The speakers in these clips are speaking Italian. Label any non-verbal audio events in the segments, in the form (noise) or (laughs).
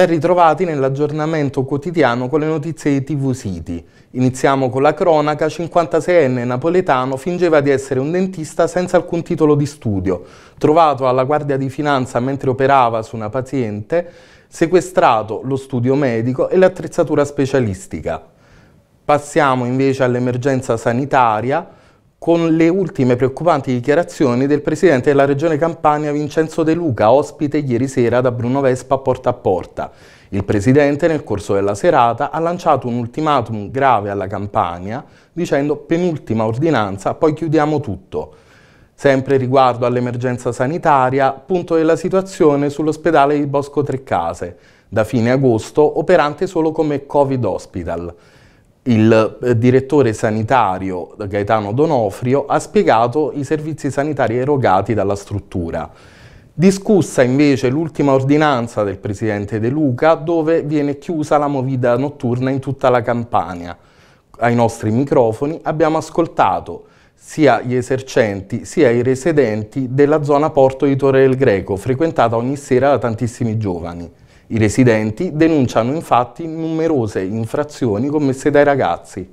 Ben ritrovati nell'aggiornamento quotidiano con le notizie di TV City. Iniziamo con la cronaca, 56enne napoletano fingeva di essere un dentista senza alcun titolo di studio. Trovato alla Guardia di Finanza mentre operava su una paziente, sequestrato lo studio medico e l'attrezzatura specialistica. Passiamo invece all'emergenza sanitaria, con le ultime preoccupanti dichiarazioni del presidente della regione Campania Vincenzo De Luca, ospite ieri sera da Bruno Vespa porta a porta. Il presidente nel corso della serata ha lanciato un ultimatum grave alla Campania dicendo penultima ordinanza, poi chiudiamo tutto. Sempre riguardo all'emergenza sanitaria, punto della situazione sull'ospedale di Bosco Treccase, da fine agosto operante solo come Covid Hospital il eh, direttore sanitario Gaetano Donofrio ha spiegato i servizi sanitari erogati dalla struttura. Discussa invece l'ultima ordinanza del presidente De Luca dove viene chiusa la movida notturna in tutta la Campania. Ai nostri microfoni abbiamo ascoltato sia gli esercenti sia i residenti della zona Porto di Torre del Greco, frequentata ogni sera da tantissimi giovani. I residenti denunciano infatti numerose infrazioni commesse dai ragazzi,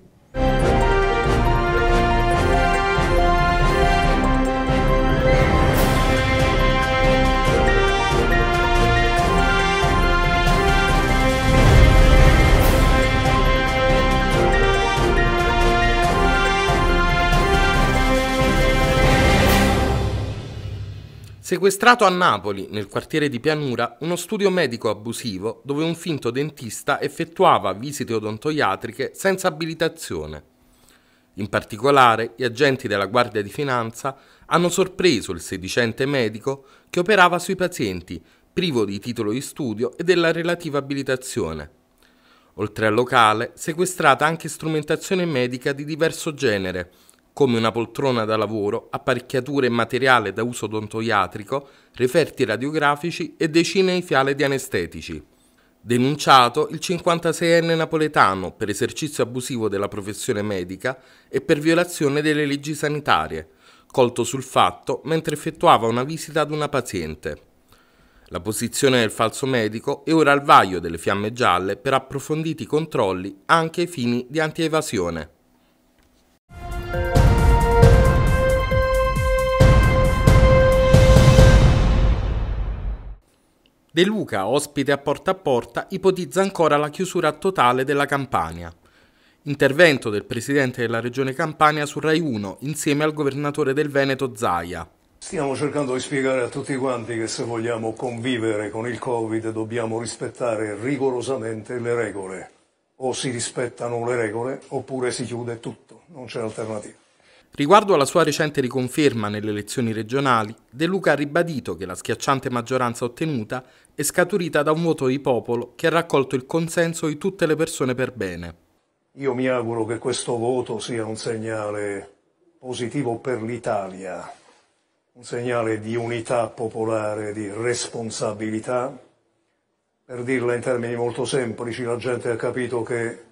Sequestrato a Napoli, nel quartiere di Pianura, uno studio medico abusivo dove un finto dentista effettuava visite odontoiatriche senza abilitazione. In particolare, gli agenti della Guardia di Finanza hanno sorpreso il sedicente medico che operava sui pazienti, privo di titolo di studio e della relativa abilitazione. Oltre al locale, sequestrata anche strumentazione medica di diverso genere, come una poltrona da lavoro, apparecchiature e materiale da uso odontoiatrico, referti radiografici e decine di fiale di anestetici. Denunciato il 56enne napoletano per esercizio abusivo della professione medica e per violazione delle leggi sanitarie, colto sul fatto mentre effettuava una visita ad una paziente. La posizione del falso medico è ora al vaglio delle fiamme gialle per approfonditi controlli anche ai fini di antievasione. De Luca, ospite a porta a porta, ipotizza ancora la chiusura totale della Campania. Intervento del presidente della regione Campania su Rai 1 insieme al governatore del Veneto Zaia. Stiamo cercando di spiegare a tutti quanti che se vogliamo convivere con il Covid dobbiamo rispettare rigorosamente le regole. O si rispettano le regole oppure si chiude tutto, non c'è alternativa. Riguardo alla sua recente riconferma nelle elezioni regionali, De Luca ha ribadito che la schiacciante maggioranza ottenuta è scaturita da un voto di popolo che ha raccolto il consenso di tutte le persone per bene. Io mi auguro che questo voto sia un segnale positivo per l'Italia, un segnale di unità popolare, di responsabilità. Per dirla in termini molto semplici, la gente ha capito che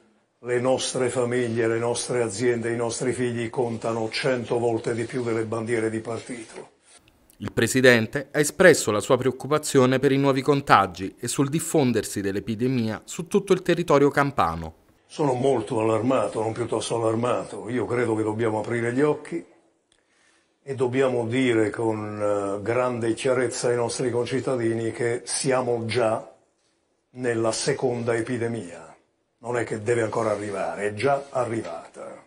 le nostre famiglie, le nostre aziende, i nostri figli contano cento volte di più delle bandiere di partito. Il Presidente ha espresso la sua preoccupazione per i nuovi contagi e sul diffondersi dell'epidemia su tutto il territorio campano. Sono molto allarmato, non piuttosto allarmato. Io credo che dobbiamo aprire gli occhi e dobbiamo dire con eh, grande chiarezza ai nostri concittadini che siamo già nella seconda epidemia non è che deve ancora arrivare, è già arrivata.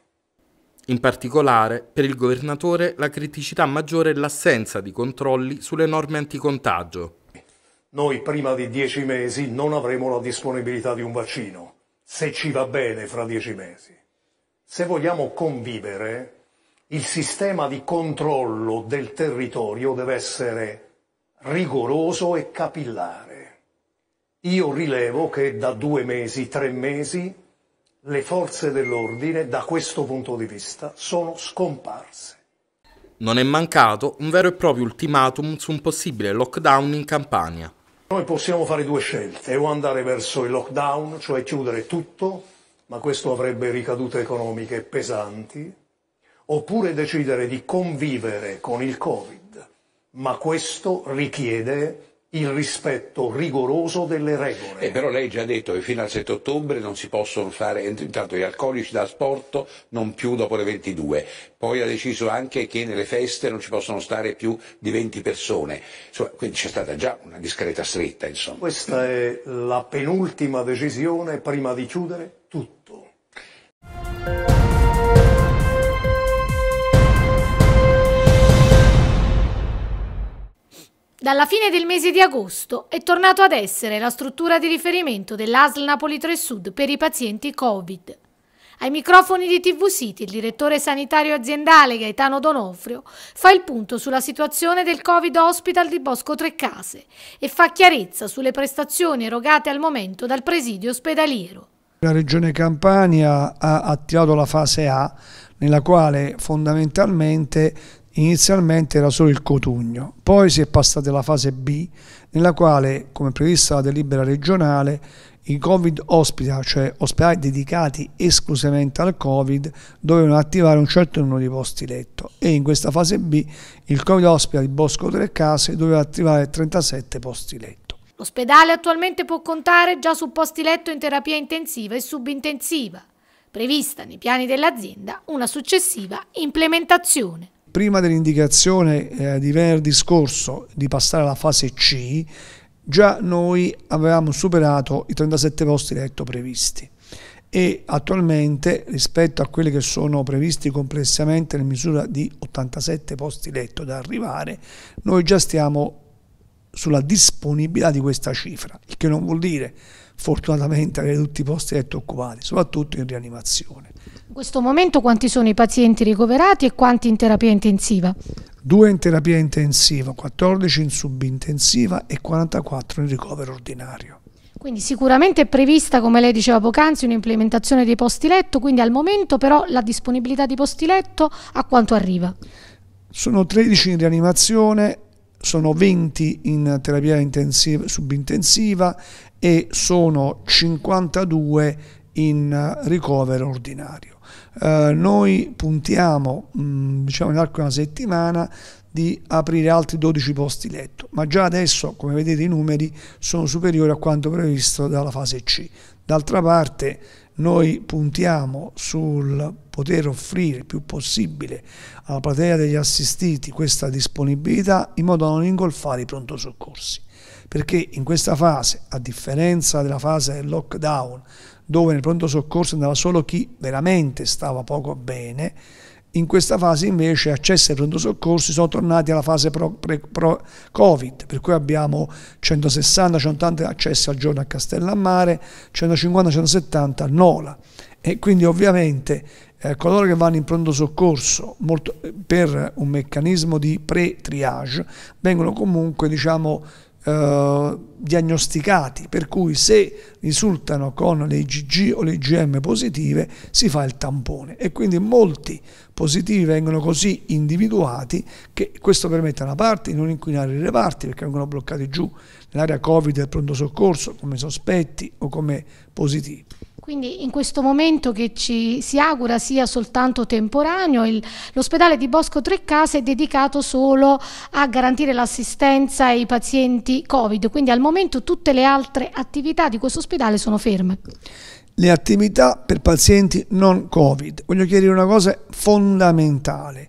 In particolare, per il governatore la criticità maggiore è l'assenza di controlli sulle norme anticontagio. Noi prima di dieci mesi non avremo la disponibilità di un vaccino, se ci va bene fra dieci mesi. Se vogliamo convivere, il sistema di controllo del territorio deve essere rigoroso e capillare io rilevo che da due mesi, tre mesi, le forze dell'ordine, da questo punto di vista, sono scomparse. Non è mancato un vero e proprio ultimatum su un possibile lockdown in Campania. Noi possiamo fare due scelte, o andare verso il lockdown, cioè chiudere tutto, ma questo avrebbe ricadute economiche pesanti, oppure decidere di convivere con il Covid, ma questo richiede il rispetto rigoroso delle regole. Eh, però lei ha già detto che fino al 7 ottobre non si possono fare, intanto gli alcolici da sporto non più dopo le 22, poi ha deciso anche che nelle feste non ci possono stare più di 20 persone, insomma, quindi c'è stata già una discreta stretta. Insomma. Questa è la penultima decisione prima di chiudere tutto. Dalla fine del mese di agosto è tornato ad essere la struttura di riferimento dell'ASL Napoli 3 Sud per i pazienti Covid. Ai microfoni di TV City il direttore sanitario aziendale Gaetano Donofrio fa il punto sulla situazione del Covid Hospital di Bosco Trecase e fa chiarezza sulle prestazioni erogate al momento dal presidio ospedaliero. La Regione Campania ha attivato la fase A nella quale fondamentalmente Inizialmente era solo il Cotugno, poi si è passata alla fase B, nella quale, come prevista la delibera regionale, i Covid hospital, cioè ospedali dedicati esclusivamente al Covid, dovevano attivare un certo numero di posti letto e in questa fase B il Covid hospital di Bosco Tre Case doveva attivare 37 posti letto. L'ospedale attualmente può contare già su posti letto in terapia intensiva e subintensiva, prevista nei piani dell'azienda una successiva implementazione prima dell'indicazione eh, di venerdì scorso di passare alla fase C, già noi avevamo superato i 37 posti letto previsti e attualmente rispetto a quelli che sono previsti complessivamente in misura di 87 posti letto da arrivare, noi già stiamo sulla disponibilità di questa cifra, il che non vuol dire fortunatamente avere tutti i posti letto occupati, soprattutto in rianimazione. In questo momento quanti sono i pazienti ricoverati e quanti in terapia intensiva? Due in terapia intensiva, 14 in subintensiva e 44 in ricovero ordinario. Quindi sicuramente è prevista, come lei diceva poc'anzi, un'implementazione dei posti letto, quindi al momento però la disponibilità di posti letto a quanto arriva? Sono 13 in rianimazione, sono 20 in terapia intensiva, subintensiva e sono 52 in ricovero ordinario. Eh, noi puntiamo mh, mm, diciamo in di una settimana di aprire altri 12 posti letto, ma già adesso come vedete i numeri sono superiori a quanto previsto dalla fase C. D'altra parte noi puntiamo sul poter offrire il più possibile alla platea degli assistiti questa disponibilità in modo da non ingolfare i pronto soccorsi perché in questa fase, a differenza della fase del lockdown dove nel pronto soccorso andava solo chi veramente stava poco bene, in questa fase invece accessi ai pronto soccorsi sono tornati alla fase pro-covid, pro per cui abbiamo 160-180 accessi al giorno a Castellammare, 150-170 a Nola e quindi ovviamente eh, coloro che vanno in pronto soccorso molto, per un meccanismo di pre-triage vengono comunque diciamo eh, diagnosticati, per cui se risultano con le IgG o le IgM positive si fa il tampone e quindi molti positivi vengono così individuati che questo permette a una parte di non inquinare i reparti perché vengono bloccati giù nell'area Covid del pronto soccorso come sospetti o come positivi. Quindi in questo momento che ci si augura sia soltanto temporaneo, l'ospedale di Bosco Trecase è dedicato solo a garantire l'assistenza ai pazienti Covid, quindi al momento tutte le altre attività di questo ospedale sono ferme. Le attività per pazienti non Covid. Voglio chiedere una cosa fondamentale.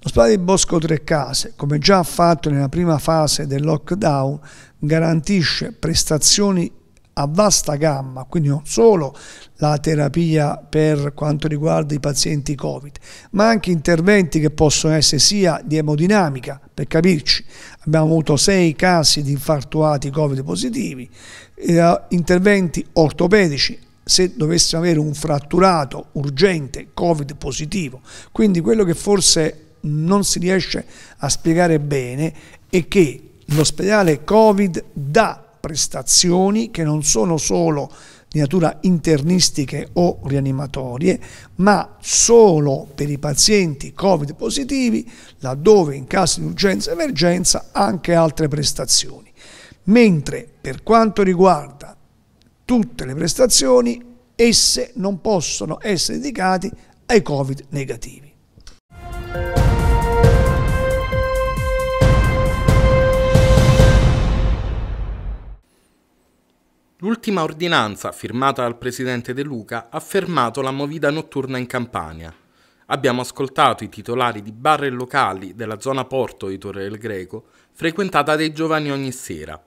L'ospedale di Bosco Trecase, come già fatto nella prima fase del lockdown, garantisce prestazioni a vasta gamma, quindi non solo la terapia per quanto riguarda i pazienti Covid, ma anche interventi che possono essere sia di emodinamica, per capirci, abbiamo avuto sei casi di infartuati Covid positivi, eh, interventi ortopedici, se dovessimo avere un fratturato urgente Covid positivo, quindi quello che forse non si riesce a spiegare bene è che l'ospedale Covid dà prestazioni che non sono solo di natura internistiche o rianimatorie, ma solo per i pazienti Covid positivi, laddove in caso di urgenza e emergenza anche altre prestazioni. Mentre per quanto riguarda tutte le prestazioni, esse non possono essere dedicate ai Covid negativi. L'ultima ordinanza firmata dal presidente De Luca ha fermato la movida notturna in Campania. Abbiamo ascoltato i titolari di bar e locali della zona porto di Torre del Greco, frequentata dai giovani ogni sera.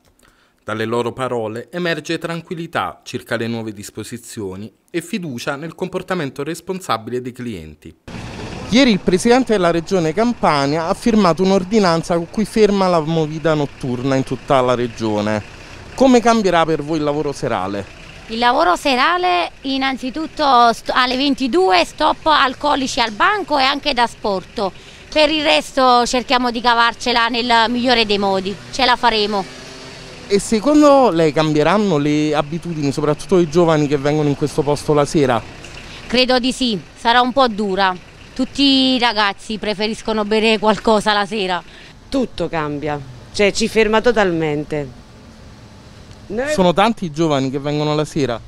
Dalle loro parole emerge tranquillità circa le nuove disposizioni e fiducia nel comportamento responsabile dei clienti. Ieri il presidente della regione Campania ha firmato un'ordinanza con cui ferma la movida notturna in tutta la regione. Come cambierà per voi il lavoro serale? Il lavoro serale innanzitutto alle 22 stop alcolici al banco e anche da sporto. Per il resto cerchiamo di cavarcela nel migliore dei modi, ce la faremo. E secondo lei cambieranno le abitudini, soprattutto i giovani che vengono in questo posto la sera? Credo di sì, sarà un po' dura. Tutti i ragazzi preferiscono bere qualcosa la sera. Tutto cambia, cioè ci ferma totalmente noi... Sono tanti i giovani che vengono la sera?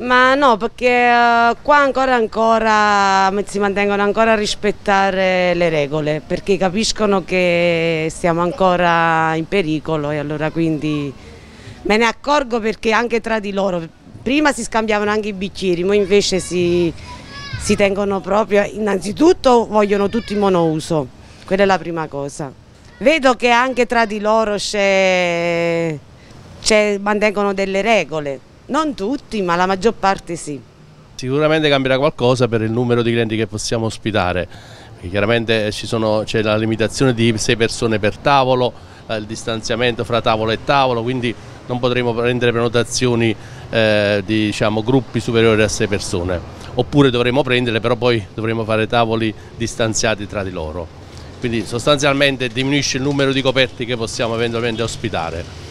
Ma no, perché eh, qua ancora, ancora mm, si mantengono ancora a rispettare le regole, perché capiscono che siamo ancora in pericolo e allora quindi me ne accorgo perché anche tra di loro, prima si scambiavano anche i bicchieri, ma invece si, si tengono proprio, innanzitutto vogliono tutti monouso, quella è la prima cosa. Vedo che anche tra di loro c'è cioè, mantengono delle regole. Non tutti, ma la maggior parte sì. Sicuramente cambierà qualcosa per il numero di clienti che possiamo ospitare. Chiaramente eh, c'è la limitazione di sei persone per tavolo, eh, il distanziamento fra tavolo e tavolo, quindi non potremo prendere prenotazioni eh, di diciamo, gruppi superiori a sei persone. Oppure dovremo prenderle, però poi dovremo fare tavoli distanziati tra di loro. Quindi sostanzialmente diminuisce il numero di coperti che possiamo eventualmente ospitare.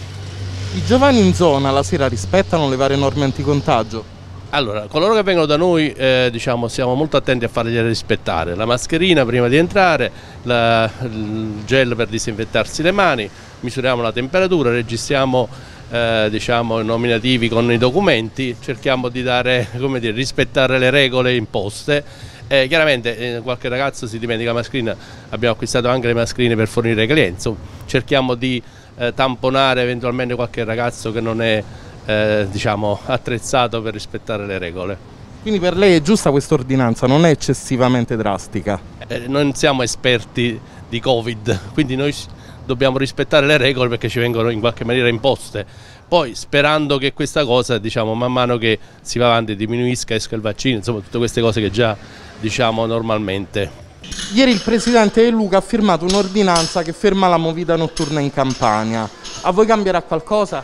I giovani in zona la sera rispettano le varie norme anticontagio? Allora, coloro che vengono da noi eh, diciamo, siamo molto attenti a fargliele rispettare la mascherina prima di entrare, la, il gel per disinfettarsi le mani, misuriamo la temperatura, registriamo eh, diciamo, nominativi con i documenti, cerchiamo di dare, (laughs) dire, rispettare le regole imposte. Eh, chiaramente eh, qualche ragazzo si dimentica la mascherina, abbiamo acquistato anche le mascherine per fornire ai clienti, cerchiamo di eh, tamponare eventualmente qualche ragazzo che non è eh, diciamo, attrezzato per rispettare le regole. Quindi per lei è giusta questa ordinanza, non è eccessivamente drastica? Eh, non siamo esperti di Covid, quindi noi dobbiamo rispettare le regole perché ci vengono in qualche maniera imposte. Poi sperando che questa cosa, diciamo, man mano che si va avanti diminuisca, esca il vaccino, insomma tutte queste cose che già diciamo normalmente Ieri il presidente De Luca ha firmato un'ordinanza che ferma la movita notturna in Campania. A voi cambierà qualcosa?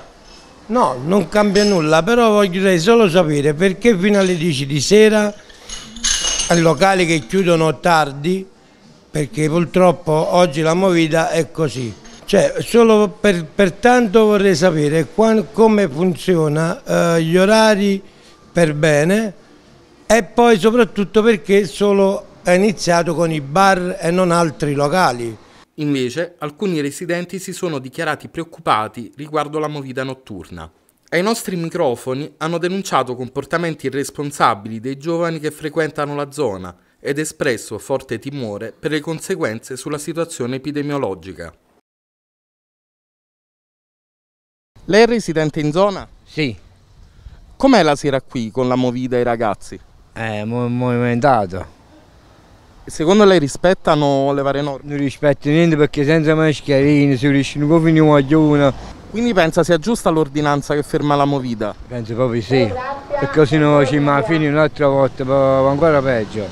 No, non cambia nulla, però vorrei solo sapere perché fino alle 10 di sera ai locali che chiudono tardi, perché purtroppo oggi la movita è così. Cioè, solo per, pertanto vorrei sapere quando, come funziona eh, gli orari per bene e poi soprattutto perché solo è iniziato con i bar e non altri locali. Invece, alcuni residenti si sono dichiarati preoccupati riguardo la movida notturna. Ai nostri microfoni hanno denunciato comportamenti irresponsabili dei giovani che frequentano la zona ed espresso forte timore per le conseguenze sulla situazione epidemiologica. Lei è residente in zona? Sì. Com'è la sera qui con la movida e i ragazzi? È eh, mo- movimentato Secondo lei rispettano le varie norme? Non rispetto niente perché senza mascherine si riesce a finiamo a giorno. Quindi pensa sia giusta l'ordinanza che ferma la movida? Penso proprio sì, perché se no ci ma fini un'altra volta, va ancora peggio.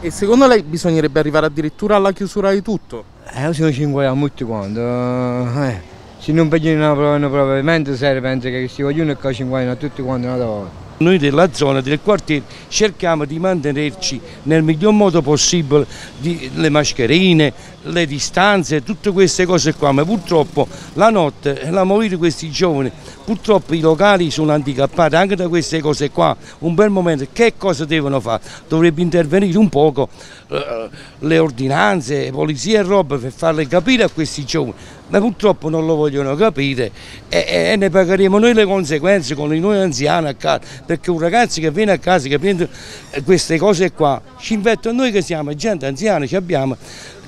E secondo lei bisognerebbe arrivare addirittura alla chiusura di tutto? Eh, sono ci anni molti quanto. Eh, se non vengono pagano probabilmente serve, penso che si vogliono e che 5 anni a tutti quanti una volta. Noi della zona, del quartiere, cerchiamo di mantenerci nel miglior modo possibile di, le mascherine, le distanze, tutte queste cose qua, ma purtroppo la notte, la morire di questi giovani, purtroppo i locali sono handicappati anche da queste cose qua, un bel momento, che cosa devono fare? Dovrebbe intervenire un poco eh, le ordinanze, le polizie e roba per farle capire a questi giovani ma purtroppo non lo vogliono capire e, e, e, ne pagheremo noi le conseguenze con i noi anziani a casa, perché un ragazzo che viene a casa che prende eh, queste cose qua, ci inventa noi che siamo gente anziana, abbiamo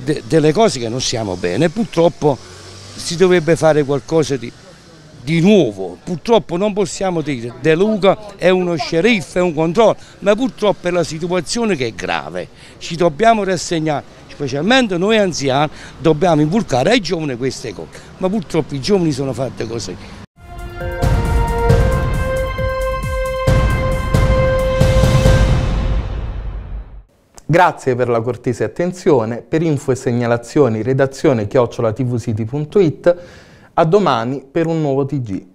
de, delle cose che non siamo bene, purtroppo si dovrebbe fare qualcosa di, di nuovo, purtroppo non possiamo dire De Luca è uno sceriffo, è un controllo, ma purtroppo è la situazione che è grave, ci dobbiamo rassegnare specialmente noi anziani, dobbiamo inculcare ai giovani queste cose, ma purtroppo i giovani sono fatti così. Grazie per la cortese attenzione, per info e segnalazioni redazione chiocciolatvcity.it, a domani per un nuovo TG.